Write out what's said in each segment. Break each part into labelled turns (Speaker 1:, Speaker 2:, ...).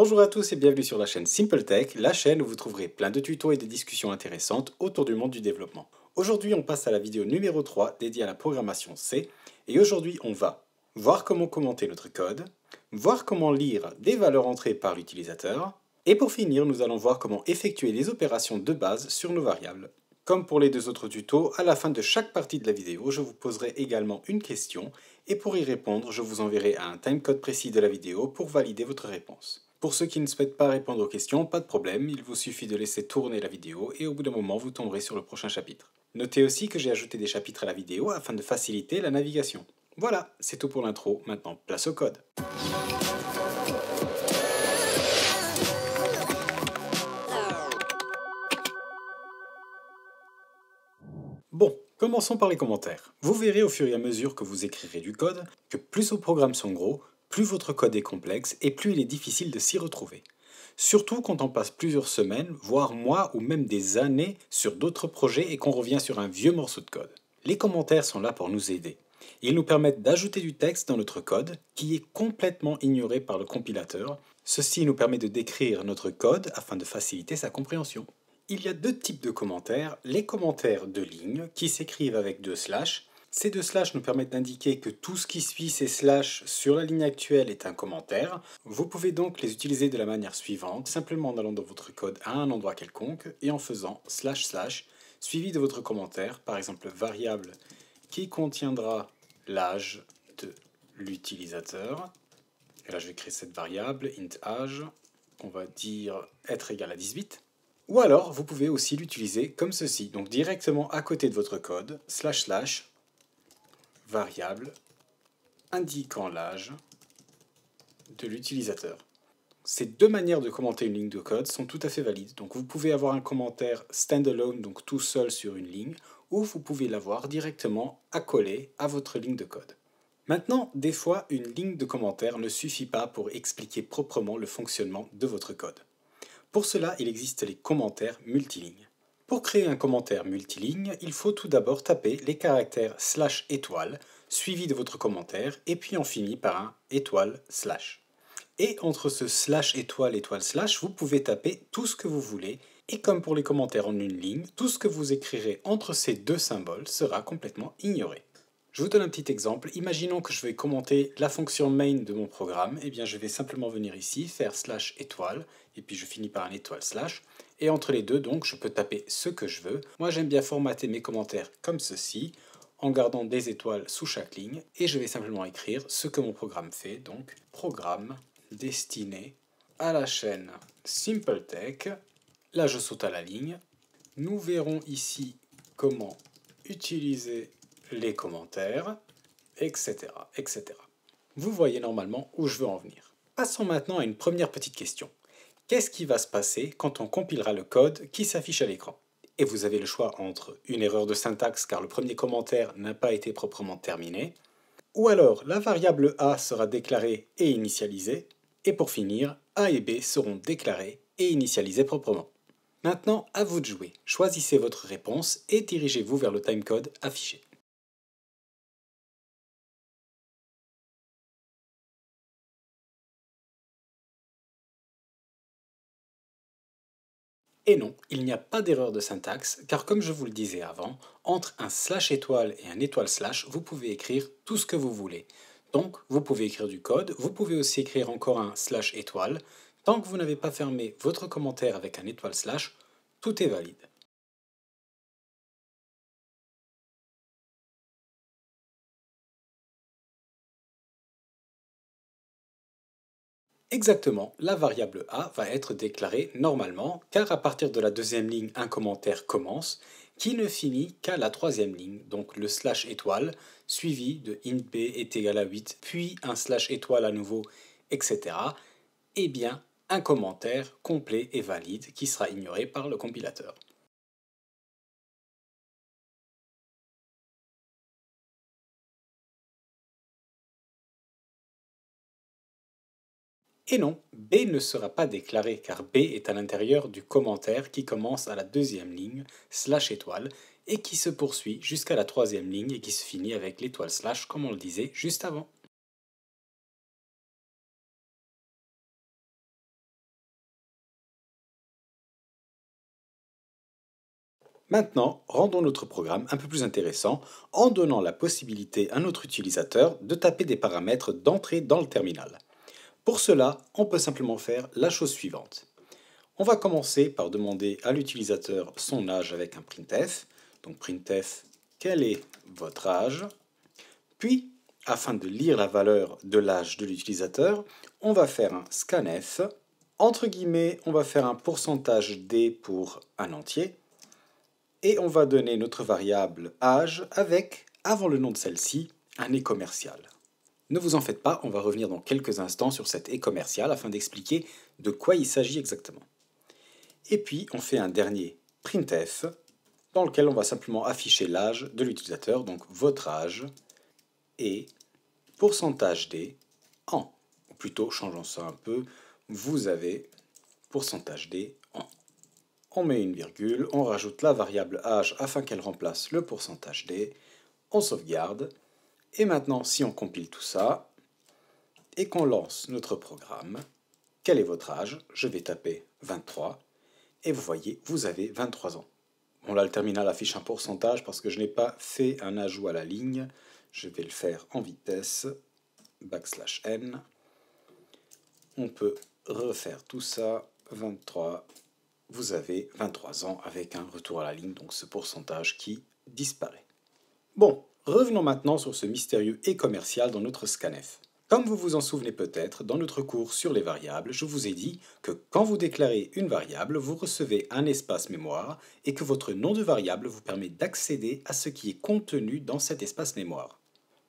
Speaker 1: Bonjour à tous et bienvenue sur la chaîne SimpleTech, la chaîne où vous trouverez plein de tutos et de discussions intéressantes autour du monde du développement. Aujourd'hui, on passe à la vidéo numéro 3 dédiée à la programmation C et aujourd'hui, on va voir comment commenter notre code, voir comment lire des valeurs entrées par l'utilisateur et pour finir, nous allons voir comment effectuer les opérations de base sur nos variables. Comme pour les deux autres tutos, à la fin de chaque partie de la vidéo, je vous poserai également une question et pour y répondre, je vous enverrai un timecode précis de la vidéo pour valider votre réponse. Pour ceux qui ne souhaitent pas répondre aux questions, pas de problème, il vous suffit de laisser tourner la vidéo et au bout d'un moment vous tomberez sur le prochain chapitre. Notez aussi que j'ai ajouté des chapitres à la vidéo afin de faciliter la navigation. Voilà, c'est tout pour l'intro, maintenant place au code. Bon, commençons par les commentaires. Vous verrez au fur et à mesure que vous écrirez du code que plus vos programmes sont gros, plus votre code est complexe et plus il est difficile de s'y retrouver. Surtout quand on passe plusieurs semaines, voire mois ou même des années sur d'autres projets et qu'on revient sur un vieux morceau de code. Les commentaires sont là pour nous aider. Ils nous permettent d'ajouter du texte dans notre code qui est complètement ignoré par le compilateur. Ceci nous permet de décrire notre code afin de faciliter sa compréhension. Il y a deux types de commentaires, les commentaires de ligne qui s'écrivent avec deux slash ces deux slash nous permettent d'indiquer que tout ce qui suit ces slash sur la ligne actuelle est un commentaire. Vous pouvez donc les utiliser de la manière suivante, simplement en allant dans votre code à un endroit quelconque et en faisant slash slash suivi de votre commentaire, par exemple variable qui contiendra l'âge de l'utilisateur. Et là je vais créer cette variable int age. on va dire être égal à 18. Ou alors, vous pouvez aussi l'utiliser comme ceci, donc directement à côté de votre code, slash slash, variable indiquant l'âge de l'utilisateur. Ces deux manières de commenter une ligne de code sont tout à fait valides. Donc vous pouvez avoir un commentaire standalone, donc tout seul sur une ligne, ou vous pouvez l'avoir directement accolé à votre ligne de code. Maintenant, des fois, une ligne de commentaire ne suffit pas pour expliquer proprement le fonctionnement de votre code. Pour cela, il existe les commentaires multilingues. Pour créer un commentaire multiligne, il faut tout d'abord taper les caractères slash étoile suivi de votre commentaire et puis on finit par un étoile slash. Et entre ce slash étoile étoile slash, vous pouvez taper tout ce que vous voulez et comme pour les commentaires en une ligne, tout ce que vous écrirez entre ces deux symboles sera complètement ignoré. Je vous donne un petit exemple. Imaginons que je vais commenter la fonction main de mon programme. Eh bien, je vais simplement venir ici, faire slash étoile, et puis je finis par un étoile slash. Et entre les deux, donc, je peux taper ce que je veux. Moi, j'aime bien formater mes commentaires comme ceci, en gardant des étoiles sous chaque ligne. Et je vais simplement écrire ce que mon programme fait. Donc, programme destiné à la chaîne Simple Tech. Là, je saute à la ligne. Nous verrons ici comment utiliser les commentaires, etc., etc. Vous voyez normalement où je veux en venir. Passons maintenant à une première petite question qu'est-ce qui va se passer quand on compilera le code qui s'affiche à l'écran Et vous avez le choix entre une erreur de syntaxe car le premier commentaire n'a pas été proprement terminé, ou alors la variable A sera déclarée et initialisée, et pour finir, A et B seront déclarés et initialisés proprement. Maintenant, à vous de jouer. Choisissez
Speaker 2: votre réponse et dirigez-vous vers le timecode affiché. Et non, il n'y a pas d'erreur de syntaxe,
Speaker 1: car comme je vous le disais avant, entre un slash étoile et un étoile slash, vous pouvez écrire tout ce que vous voulez. Donc, vous pouvez écrire du code, vous pouvez aussi écrire encore un slash étoile.
Speaker 2: Tant que vous n'avez pas fermé votre commentaire avec un étoile slash, tout est valide. Exactement, la variable a va être déclarée normalement, car à partir de la deuxième ligne, un commentaire commence,
Speaker 1: qui ne finit qu'à la troisième ligne, donc le slash étoile, suivi de int b est égal à 8, puis un slash étoile à nouveau, etc. Eh et bien,
Speaker 2: un commentaire complet et valide qui sera ignoré par le compilateur. Et non, B ne sera pas déclaré car B est à l'intérieur du commentaire qui commence à la deuxième ligne, slash étoile, et qui se poursuit jusqu'à la troisième ligne et qui se finit avec l'étoile slash comme on le disait juste avant. Maintenant, rendons notre programme un peu plus intéressant en donnant la possibilité à notre
Speaker 1: utilisateur de taper des paramètres d'entrée dans le terminal. Pour cela, on peut simplement faire la chose suivante. On va commencer par demander à l'utilisateur son âge avec un printf. Donc printf, quel est votre âge Puis, afin de lire la valeur de l'âge de l'utilisateur, on va faire un scanf. Entre guillemets, on va faire un pourcentage d pour un entier. Et on va donner notre variable âge avec, avant le nom de celle-ci, un nez commercial. Ne vous en faites pas, on va revenir dans quelques instants sur cette e commerciale afin d'expliquer de quoi il s'agit exactement. Et puis on fait un dernier printf dans lequel on va simplement afficher l'âge de l'utilisateur, donc votre âge, et pourcentage des en. Ou plutôt, changeons ça un peu, vous avez pourcentage d en. On met une virgule, on rajoute la variable âge afin qu'elle remplace le pourcentage des, on sauvegarde, et maintenant, si on compile tout ça et qu'on lance notre programme, quel est votre âge Je vais taper 23 et vous voyez, vous avez 23 ans. Bon là, le terminal affiche un pourcentage parce que je n'ai pas fait un ajout à la ligne. Je vais le faire en vitesse, backslash n. On peut refaire tout ça, 23, vous avez 23 ans avec un retour à la ligne, donc ce pourcentage qui disparaît. Bon, Revenons maintenant sur ce mystérieux et commercial dans notre SCANF. Comme vous vous en souvenez peut-être, dans notre cours sur les variables, je vous ai dit que quand vous déclarez une variable, vous recevez un espace mémoire et que votre nom de variable vous permet d'accéder à ce qui est contenu dans cet espace mémoire.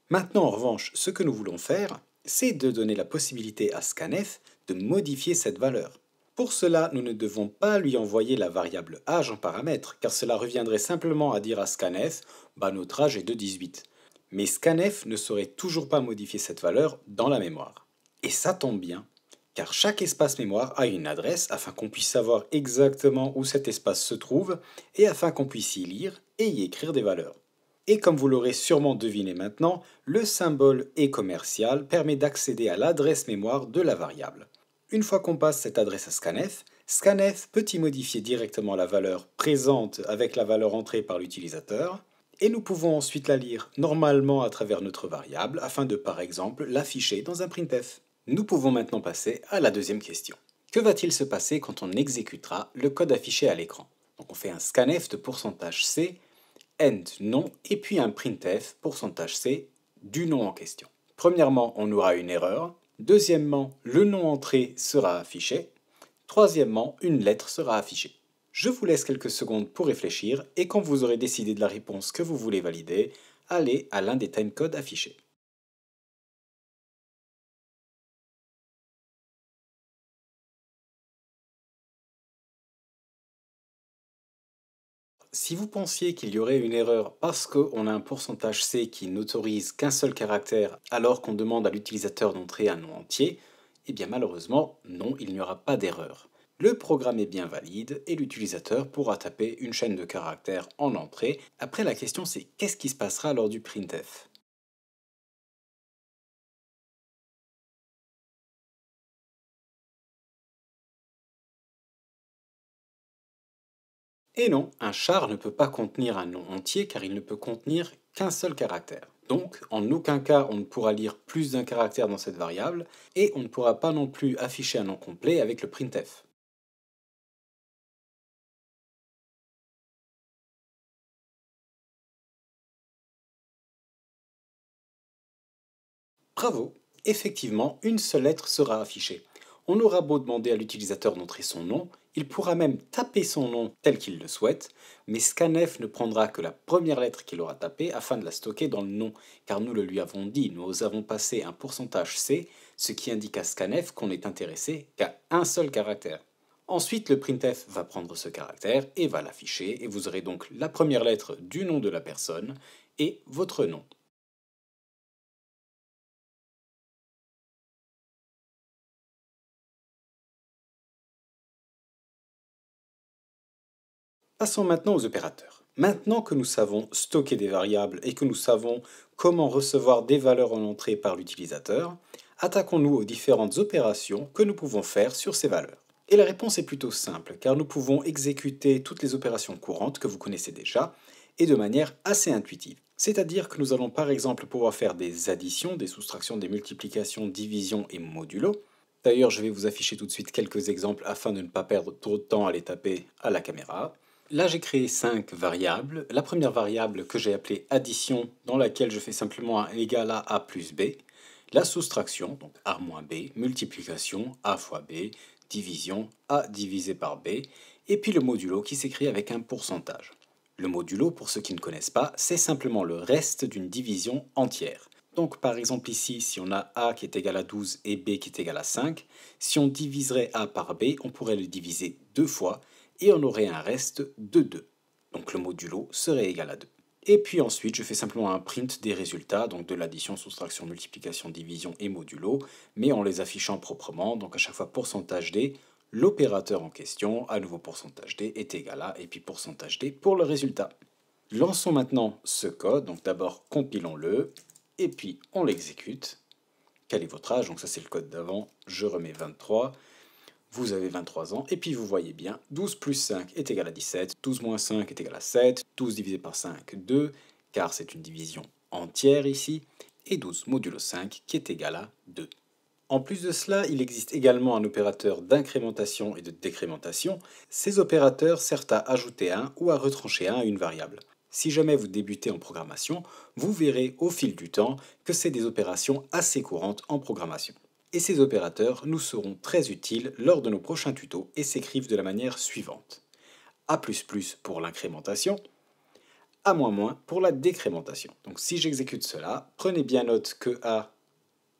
Speaker 1: Maintenant, en revanche, ce que nous voulons faire, c'est de donner la possibilité à SCANF de modifier cette valeur. Pour cela, nous ne devons pas lui envoyer la variable âge en paramètre, car cela reviendrait simplement à dire à scanf bah, « notre âge est de 18 ». Mais scanf ne saurait toujours pas modifier cette valeur dans la mémoire. Et ça tombe bien, car chaque espace mémoire a une adresse afin qu'on puisse savoir exactement où cet espace se trouve et afin qu'on puisse y lire et y écrire des valeurs. Et comme vous l'aurez sûrement deviné maintenant, le symbole et commercial permet d'accéder à l'adresse mémoire de la variable. Une fois qu'on passe cette adresse à scanf, scanf peut y modifier directement la valeur présente avec la valeur entrée par l'utilisateur, et nous pouvons ensuite la lire normalement à travers notre variable afin de par exemple l'afficher dans un printf. Nous pouvons maintenant passer à la deuxième question. Que va-t-il se passer quand on exécutera le code affiché à l'écran Donc on fait un scanf de pourcentage %c, end non, et puis un printf pourcentage %c du nom en question. Premièrement, on aura une erreur, Deuxièmement, le nom entrée sera affiché. Troisièmement, une lettre sera affichée. Je vous laisse quelques secondes pour réfléchir
Speaker 2: et quand vous aurez décidé de la réponse que vous voulez valider, allez à l'un des timecodes affichés. si vous pensiez qu'il y aurait une erreur parce qu'on a un pourcentage C qui n'autorise qu'un seul
Speaker 1: caractère alors qu'on demande à l'utilisateur d'entrer un nom entier, eh bien malheureusement, non, il n'y aura pas d'erreur. Le programme est bien valide et l'utilisateur pourra taper une chaîne de caractères
Speaker 2: en entrée. Après la question c'est qu'est-ce qui se passera lors du printf Et non, un char ne peut pas contenir un nom entier car il ne peut contenir qu'un seul caractère. Donc, en aucun cas, on ne pourra lire plus d'un caractère dans cette variable, et on ne pourra pas non plus afficher un nom complet avec le printf. Bravo Effectivement, une seule lettre sera affichée. On aura beau demander
Speaker 1: à l'utilisateur d'entrer son nom, il pourra même taper son nom tel qu'il le souhaite, mais Scanf ne prendra que la première lettre qu'il aura tapée afin de la stocker dans le nom, car nous le lui avons dit, nous avons passé un pourcentage C, ce qui indique à Scanf qu'on est intéressé qu'à un seul caractère. Ensuite, le printf va prendre ce caractère et va l'afficher, et vous aurez donc
Speaker 2: la première lettre du nom de la personne et votre nom. Passons maintenant aux opérateurs. Maintenant que nous savons stocker des variables et que nous savons comment recevoir des valeurs
Speaker 1: en entrée par l'utilisateur, attaquons-nous aux différentes opérations que nous pouvons faire sur ces valeurs. Et la réponse est plutôt simple, car nous pouvons exécuter toutes les opérations courantes que vous connaissez déjà, et de manière assez intuitive. C'est-à-dire que nous allons par exemple pouvoir faire des additions, des soustractions, des multiplications, divisions et modulo. D'ailleurs, je vais vous afficher tout de suite quelques exemples afin de ne pas perdre trop de temps à les taper à la caméra. Là, j'ai créé cinq variables. La première variable que j'ai appelée addition, dans laquelle je fais simplement un égal à a plus b. La soustraction, donc a moins b, multiplication, a fois b, division, a divisé par b. Et puis le modulo qui s'écrit avec un pourcentage. Le modulo, pour ceux qui ne connaissent pas, c'est simplement le reste d'une division entière. Donc par exemple ici, si on a a qui est égal à 12 et b qui est égal à 5, si on diviserait a par b, on pourrait le diviser deux fois, et on aurait un reste de 2. Donc le modulo serait égal à 2. Et puis ensuite, je fais simplement un print des résultats, donc de l'addition, soustraction, multiplication, division et modulo, mais en les affichant proprement, donc à chaque fois pourcentage D, l'opérateur en question, à nouveau pourcentage D est égal à, et puis pourcentage D pour le résultat. Lançons maintenant ce code, donc d'abord compilons-le, et puis on l'exécute. Quel est votre âge Donc ça c'est le code d'avant, je remets 23, vous avez 23 ans, et puis vous voyez bien, 12 plus 5 est égal à 17, 12 moins 5 est égal à 7, 12 divisé par 5, 2, car c'est une division entière ici, et 12 modulo 5 qui est égal à 2. En plus de cela, il existe également un opérateur d'incrémentation et de décrémentation. Ces opérateurs servent à ajouter un ou à retrancher un à une variable. Si jamais vous débutez en programmation, vous verrez au fil du temps que c'est des opérations assez courantes en programmation et ces opérateurs nous seront très utiles lors de nos prochains tutos et s'écrivent de la manière suivante. A++ pour l'incrémentation, A- pour la décrémentation. Donc si j'exécute cela, prenez bien note que A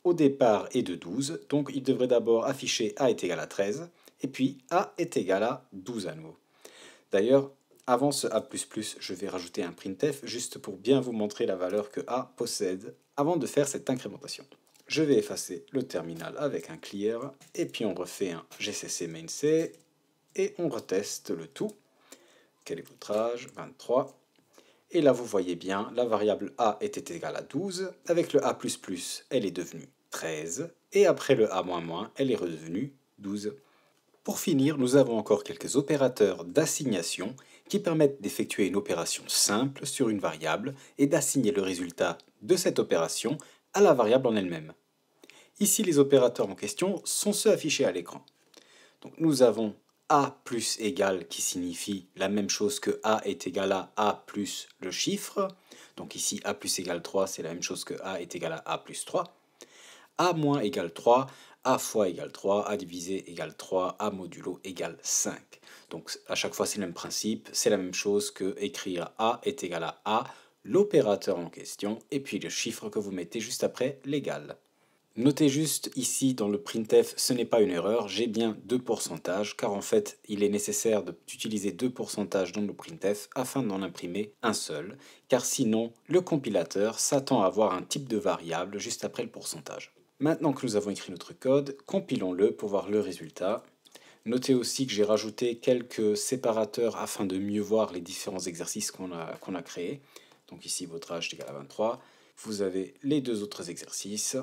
Speaker 1: au départ est de 12, donc il devrait d'abord afficher A est égal à 13, et puis A est égal à 12 à nouveau. D'ailleurs, avant ce A++, je vais rajouter un printf juste pour bien vous montrer la valeur que A possède avant de faire cette incrémentation. Je vais effacer le terminal avec un clear, et puis on refait un gcc mainc, et on reteste le tout. Quel est votre âge 23. Et là, vous voyez bien, la variable a était égale à 12. Avec le a++, elle est devenue 13. Et après le a-, elle est redevenue 12. Pour finir, nous avons encore quelques opérateurs d'assignation qui permettent d'effectuer une opération simple sur une variable et d'assigner le résultat de cette opération à la variable en elle-même. Ici, les opérateurs en question sont ceux affichés à l'écran. Donc nous avons a plus égal qui signifie la même chose que a est égal à a plus le chiffre. Donc ici a plus égal 3 c'est la même chose que a est égal à a plus 3. a moins égal 3, a fois égal 3, a divisé égal 3, a modulo égal 5. Donc à chaque fois c'est le même principe, c'est la même chose que écrire a est égal à a l'opérateur en question et puis le chiffre que vous mettez juste après l'égal. Notez juste ici dans le printf, ce n'est pas une erreur, j'ai bien deux pourcentages car en fait il est nécessaire d'utiliser deux pourcentages dans le printf afin d'en imprimer un seul car sinon le compilateur s'attend à avoir un type de variable juste après le pourcentage. Maintenant que nous avons écrit notre code, compilons-le pour voir le résultat. Notez aussi que j'ai rajouté quelques séparateurs afin de mieux voir les différents exercices qu'on a, a créés. Donc ici, votre âge est égal à 23. Vous avez les deux autres exercices.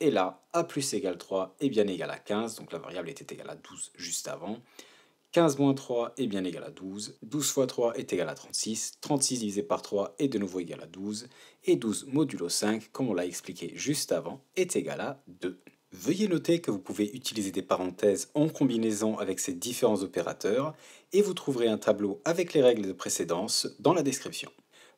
Speaker 1: Et là, A plus égale 3 est bien égal à 15. Donc la variable était égale à 12 juste avant. 15 moins 3 est bien égal à 12, 12 fois 3 est égal à 36, 36 divisé par 3 est de nouveau égal à 12, et 12 modulo 5, comme on l'a expliqué juste avant, est égal à 2. Veuillez noter que vous pouvez utiliser des parenthèses en combinaison avec ces différents opérateurs, et vous trouverez un tableau avec les règles de précédence dans la description.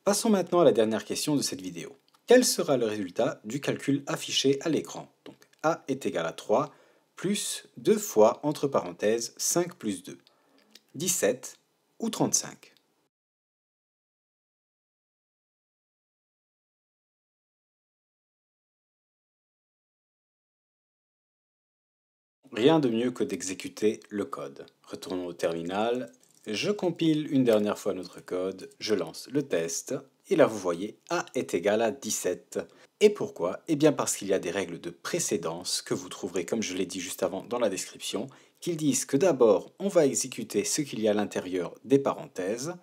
Speaker 1: Passons maintenant à la dernière question de cette vidéo. Quel sera le résultat du calcul affiché à l'écran Donc A est égal à 3 plus 2 fois, entre parenthèses,
Speaker 2: 5 plus 2, 17 ou 35. Rien de mieux que d'exécuter le code. Retournons au terminal je compile une dernière fois notre code, je
Speaker 1: lance le test, et là vous voyez A est égal à 17. Et pourquoi Eh bien parce qu'il y a des règles de précédence que vous trouverez, comme je l'ai dit juste avant dans la description, qu'ils disent que d'abord on va exécuter ce qu'il y a à l'intérieur des parenthèses,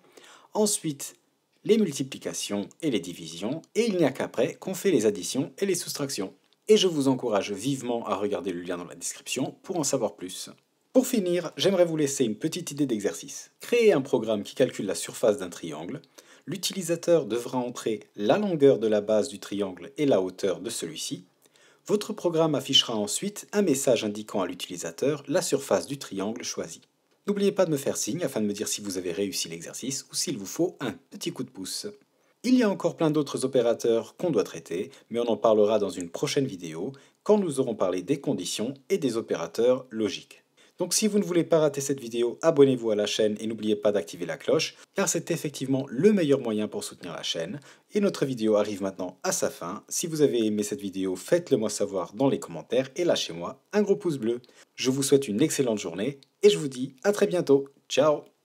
Speaker 1: ensuite les multiplications et les divisions, et il n'y a qu'après qu'on fait les additions et les soustractions. Et je vous encourage vivement à regarder le lien dans la description pour en savoir plus. Pour finir, j'aimerais vous laisser une petite idée d'exercice. Créez un programme qui calcule la surface d'un triangle. L'utilisateur devra entrer la longueur de la base du triangle et la hauteur de celui-ci. Votre programme affichera ensuite un message indiquant à l'utilisateur la surface du triangle choisi. N'oubliez pas de me faire signe afin de me dire si vous avez réussi l'exercice ou s'il vous faut un petit coup de pouce. Il y a encore plein d'autres opérateurs qu'on doit traiter, mais on en parlera dans une prochaine vidéo quand nous aurons parlé des conditions et des opérateurs logiques. Donc si vous ne voulez pas rater cette vidéo, abonnez-vous à la chaîne et n'oubliez pas d'activer la cloche, car c'est effectivement le meilleur moyen pour soutenir la chaîne. Et notre vidéo arrive maintenant à sa fin. Si vous avez aimé cette vidéo, faites-le moi savoir dans les commentaires et lâchez-moi un gros pouce bleu. Je vous souhaite une excellente journée et je vous dis à très bientôt. Ciao